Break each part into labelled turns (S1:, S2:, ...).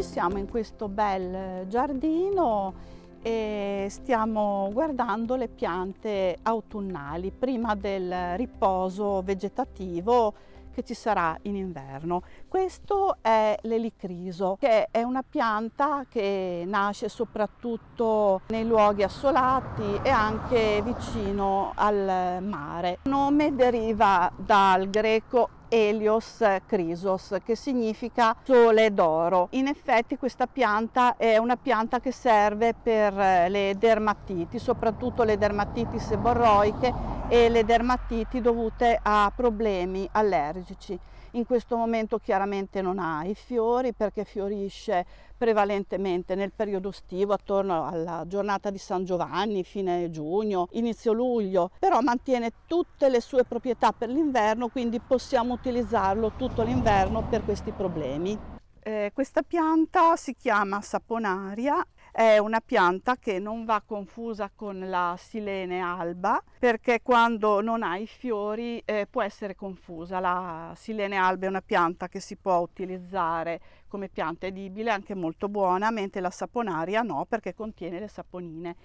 S1: oggi siamo in questo bel eh, giardino e stiamo guardando le piante autunnali prima del riposo vegetativo che ci sarà in inverno. Questo è l'elicriso, che è una pianta che nasce soprattutto nei luoghi assolati e anche vicino al mare. Il nome deriva dal greco Helios Crisos, che significa sole d'oro. In effetti questa pianta è una pianta che serve per eh, le dermatiti, soprattutto le dermatiti seborroiche e le dermatiti dovute a problemi allergici in questo momento chiaramente non ha i fiori perché fiorisce prevalentemente nel periodo estivo attorno alla giornata di San Giovanni, fine giugno, inizio luglio, però mantiene tutte le sue proprietà per l'inverno, quindi possiamo utilizzarlo tutto l'inverno per questi problemi. Eh, questa pianta si chiama saponaria è una pianta che non va confusa con la silene alba perché quando non ha i fiori eh, può essere confusa. La silene alba è una pianta che si può utilizzare come pianta edibile, anche molto buona, mentre la saponaria no perché contiene le saponine.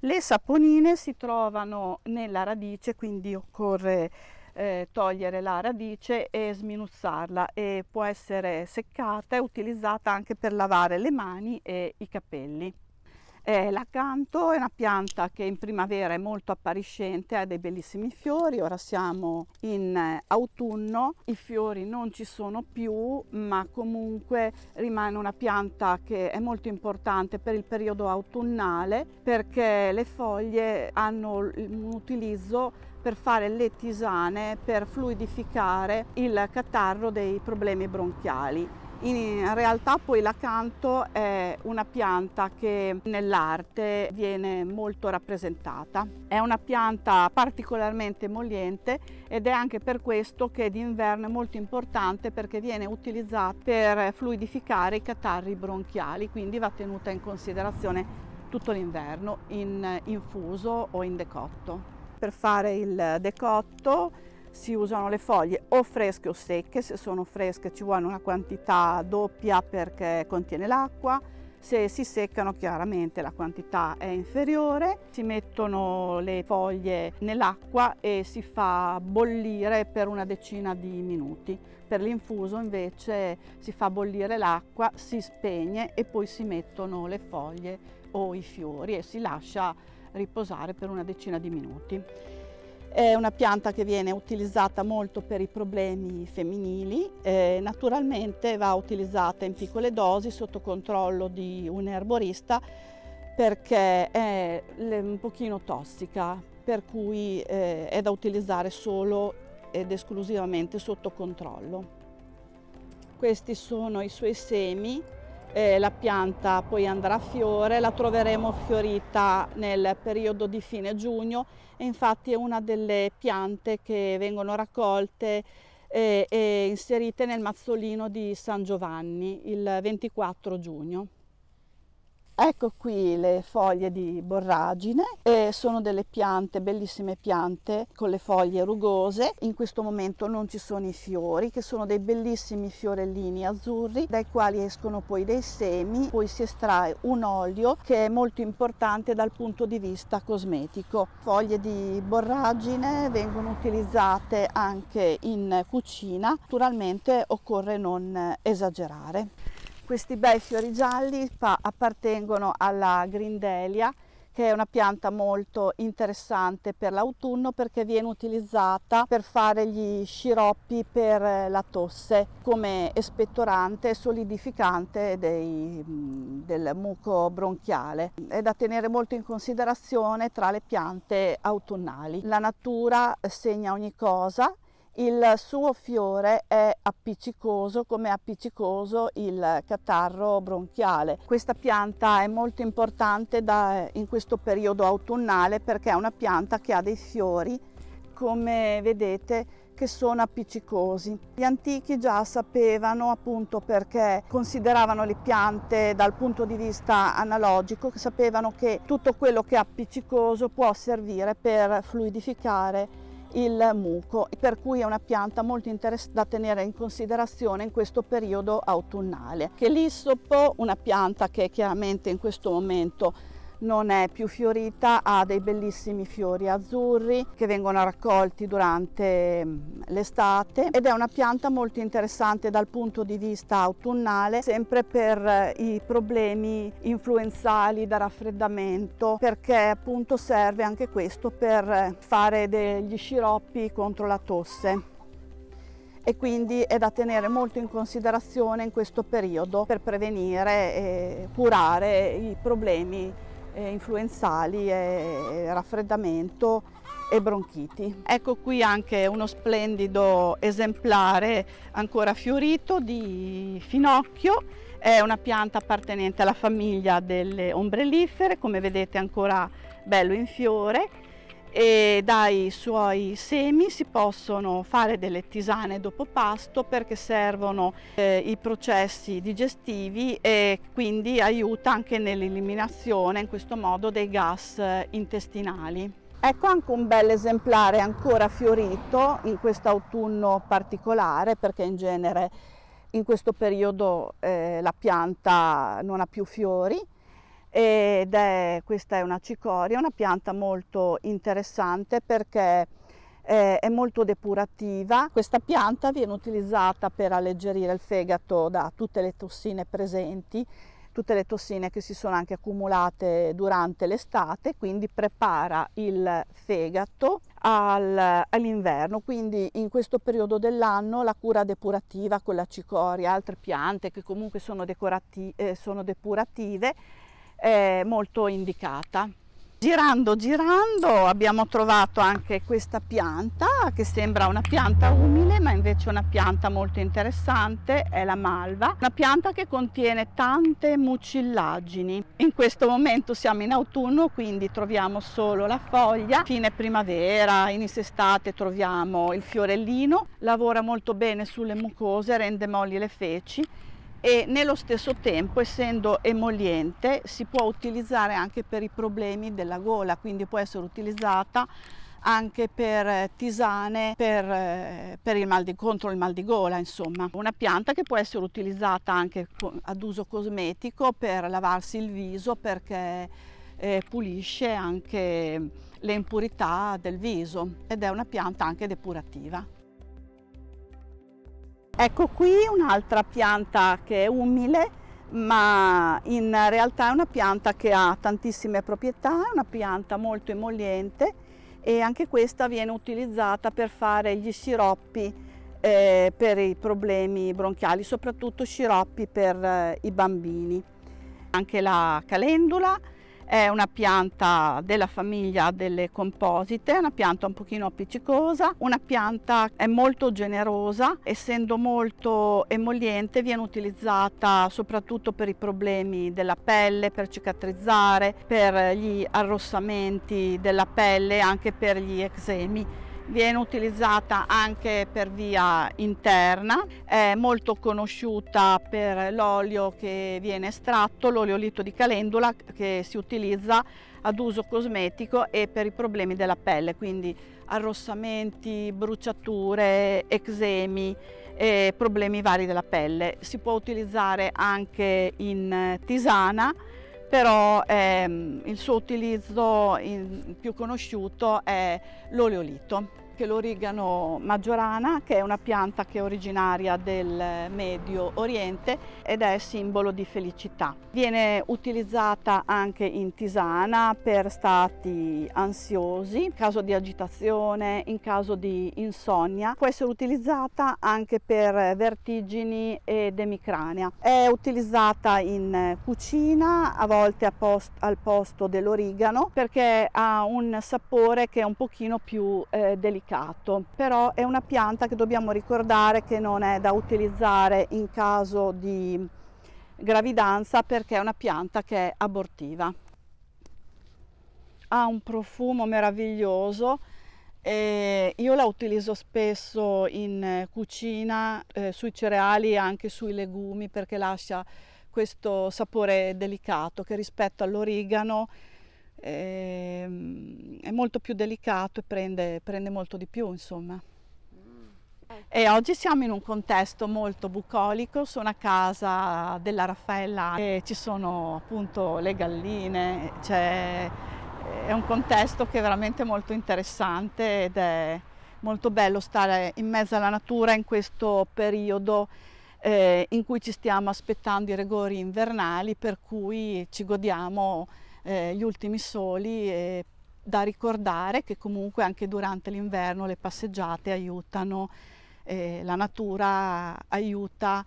S1: Le saponine si trovano nella radice, quindi occorre eh, togliere la radice e sminuzzarla e può essere seccata e utilizzata anche per lavare le mani e i capelli. Eh, L'accanto è una pianta che in primavera è molto appariscente, ha dei bellissimi fiori, ora siamo in eh, autunno, i fiori non ci sono più, ma comunque rimane una pianta che è molto importante per il periodo autunnale perché le foglie hanno un utilizzo per fare le tisane per fluidificare il catarro dei problemi bronchiali. In realtà poi l'acanto è una pianta che nell'arte viene molto rappresentata. È una pianta particolarmente emolliente ed è anche per questo che d'inverno è molto importante perché viene utilizzata per fluidificare i catarri bronchiali, quindi va tenuta in considerazione tutto l'inverno in infuso o in decotto. Per fare il decotto si usano le foglie o fresche o secche, se sono fresche ci vuole una quantità doppia perché contiene l'acqua, se si seccano chiaramente la quantità è inferiore, si mettono le foglie nell'acqua e si fa bollire per una decina di minuti. Per l'infuso invece si fa bollire l'acqua, si spegne e poi si mettono le foglie o i fiori e si lascia riposare per una decina di minuti. È una pianta che viene utilizzata molto per i problemi femminili, eh, naturalmente va utilizzata in piccole dosi sotto controllo di un erborista perché è un pochino tossica, per cui eh, è da utilizzare solo ed esclusivamente sotto controllo. Questi sono i suoi semi eh, la pianta poi andrà a fiore, la troveremo fiorita nel periodo di fine giugno e infatti è una delle piante che vengono raccolte e, eh, e inserite nel mazzolino di San Giovanni il 24 giugno. Ecco qui le foglie di borragine, eh, sono delle piante, bellissime piante con le foglie rugose. In questo momento non ci sono i fiori, che sono dei bellissimi fiorellini azzurri, dai quali escono poi dei semi, poi si estrae un olio che è molto importante dal punto di vista cosmetico. Foglie di borragine vengono utilizzate anche in cucina, naturalmente occorre non esagerare. Questi bei fiori gialli appartengono alla Grindelia, che è una pianta molto interessante per l'autunno perché viene utilizzata per fare gli sciroppi per eh, la tosse come espettorante e solidificante dei, del muco bronchiale. È da tenere molto in considerazione tra le piante autunnali. La natura segna ogni cosa il suo fiore è appiccicoso come è appiccicoso il catarro bronchiale. Questa pianta è molto importante da, in questo periodo autunnale perché è una pianta che ha dei fiori, come vedete, che sono appiccicosi. Gli antichi già sapevano appunto perché consideravano le piante dal punto di vista analogico, sapevano che tutto quello che è appiccicoso può servire per fluidificare il muco, per cui è una pianta molto interessante da tenere in considerazione in questo periodo autunnale. Che l'issopo, una pianta che chiaramente in questo momento non è più fiorita, ha dei bellissimi fiori azzurri che vengono raccolti durante mm, l'estate ed è una pianta molto interessante dal punto di vista autunnale, sempre per eh, i problemi influenzali da raffreddamento, perché appunto serve anche questo per eh, fare degli sciroppi contro la tosse e quindi è da tenere molto in considerazione in questo periodo per prevenire e curare i problemi eh, influenzali, e eh, eh, raffreddamento e bronchiti. Ecco qui anche uno splendido esemplare ancora fiorito di finocchio, è una pianta appartenente alla famiglia delle ombrellifere, come vedete ancora bello in fiore e dai suoi semi si possono fare delle tisane dopo pasto perché servono eh, i processi digestivi e quindi aiuta anche nell'eliminazione in questo modo dei gas eh, intestinali. Ecco anche un bel esemplare ancora fiorito in questo autunno particolare perché in genere in questo periodo eh, la pianta non ha più fiori ed è, questa è una cicoria, una pianta molto interessante perché eh, è molto depurativa. Questa pianta viene utilizzata per alleggerire il fegato da tutte le tossine presenti, tutte le tossine che si sono anche accumulate durante l'estate, quindi prepara il fegato al, all'inverno. Quindi in questo periodo dell'anno la cura depurativa con la cicoria, altre piante che comunque sono, decorati, eh, sono depurative, eh, molto indicata. Girando, girando abbiamo trovato anche questa pianta che sembra una pianta umile ma invece una pianta molto interessante, è la malva, una pianta che contiene tante mucillagini. In questo momento siamo in autunno quindi troviamo solo la foglia, fine primavera, inizio estate troviamo il fiorellino, lavora molto bene sulle mucose, rende molli le feci e nello stesso tempo essendo emoliente si può utilizzare anche per i problemi della gola quindi può essere utilizzata anche per eh, tisane per, eh, per il mal di, contro il mal di gola insomma una pianta che può essere utilizzata anche ad uso cosmetico per lavarsi il viso perché eh, pulisce anche le impurità del viso ed è una pianta anche depurativa Ecco qui un'altra pianta che è umile ma in realtà è una pianta che ha tantissime proprietà, è una pianta molto emoliente e anche questa viene utilizzata per fare gli sciroppi eh, per i problemi bronchiali, soprattutto sciroppi per eh, i bambini. Anche la calendula è una pianta della famiglia delle composite, una pianta un pochino appiccicosa, una pianta è molto generosa, essendo molto emoliente viene utilizzata soprattutto per i problemi della pelle, per cicatrizzare, per gli arrossamenti della pelle, anche per gli eczemi viene utilizzata anche per via interna, è molto conosciuta per l'olio che viene estratto, l'olio l'oleolito di calendula che si utilizza ad uso cosmetico e per i problemi della pelle, quindi arrossamenti, bruciature, eczemi e problemi vari della pelle. Si può utilizzare anche in tisana però ehm, il suo utilizzo in, più conosciuto è l'oleolito anche l'origano maggiorana, che è una pianta che è originaria del Medio Oriente ed è simbolo di felicità. Viene utilizzata anche in tisana per stati ansiosi, in caso di agitazione, in caso di insonnia. Può essere utilizzata anche per vertigini ed emicrania. È utilizzata in cucina, a volte post, al posto dell'origano, perché ha un sapore che è un pochino più eh, delicato mercato, però è una pianta che dobbiamo ricordare che non è da utilizzare in caso di gravidanza perché è una pianta che è abortiva. Ha un profumo meraviglioso e io la utilizzo spesso in cucina, eh, sui cereali e anche sui legumi perché lascia questo sapore delicato che rispetto all'origano Ehm, è molto più delicato e prende, prende molto di più insomma. Mm. Eh. E oggi siamo in un contesto molto bucolico, sono a casa della Raffaella e ci sono appunto le galline, cioè è un contesto che è veramente molto interessante ed è molto bello stare in mezzo alla natura in questo periodo eh, in cui ci stiamo aspettando i rigori invernali per cui ci godiamo eh, gli ultimi soli e da ricordare che comunque anche durante l'inverno le passeggiate aiutano, eh, la natura aiuta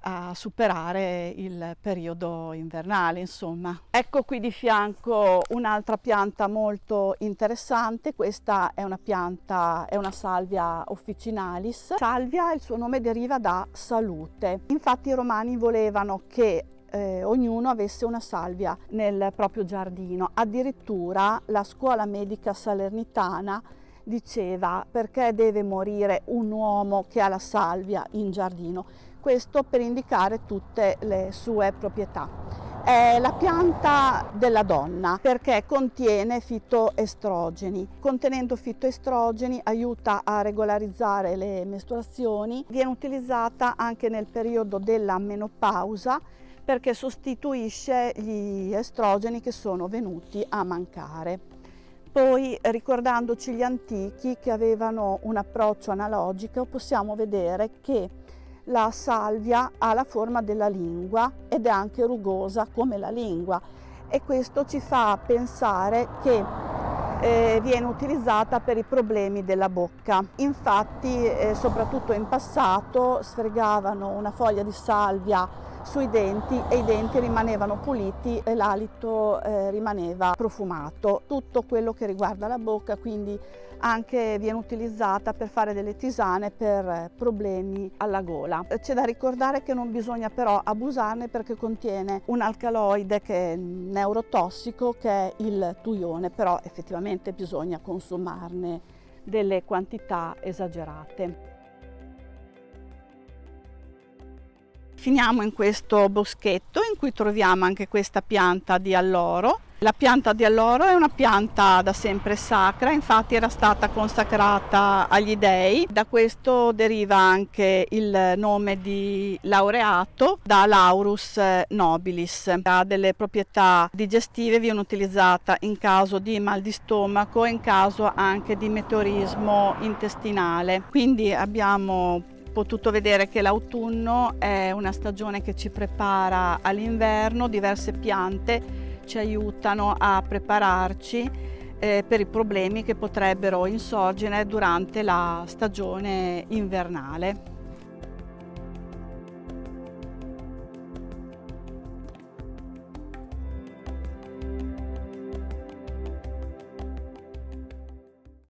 S1: a superare il periodo invernale insomma. Ecco qui di fianco un'altra pianta molto interessante, questa è una pianta, è una salvia officinalis. Salvia il suo nome deriva da salute, infatti i romani volevano che eh, ognuno avesse una salvia nel proprio giardino. Addirittura la scuola medica salernitana diceva perché deve morire un uomo che ha la salvia in giardino. Questo per indicare tutte le sue proprietà. È la pianta della donna perché contiene fitoestrogeni. Contenendo fitoestrogeni aiuta a regolarizzare le mestruazioni. Viene utilizzata anche nel periodo della menopausa perché sostituisce gli estrogeni che sono venuti a mancare. Poi ricordandoci gli antichi che avevano un approccio analogico possiamo vedere che la salvia ha la forma della lingua ed è anche rugosa come la lingua e questo ci fa pensare che eh, viene utilizzata per i problemi della bocca. Infatti, eh, soprattutto in passato, sfregavano una foglia di salvia sui denti e i denti rimanevano puliti e l'alito eh, rimaneva profumato. Tutto quello che riguarda la bocca quindi anche viene utilizzata per fare delle tisane per eh, problemi alla gola. Eh, c'è da ricordare che non bisogna però abusarne perché contiene un alcaloide che è neurotossico che è il tuione, però effettivamente bisogna consumarne delle quantità esagerate. Finiamo in questo boschetto in cui troviamo anche questa pianta di alloro. La pianta di alloro è una pianta da sempre sacra, infatti era stata consacrata agli dei. Da questo deriva anche il nome di laureato da Laurus nobilis. Ha delle proprietà digestive, viene utilizzata in caso di mal di stomaco e in caso anche di meteorismo intestinale. Quindi abbiamo potuto vedere che l'autunno è una stagione che ci prepara all'inverno, diverse piante ci aiutano a prepararci eh, per i problemi che potrebbero insorgere durante la stagione invernale.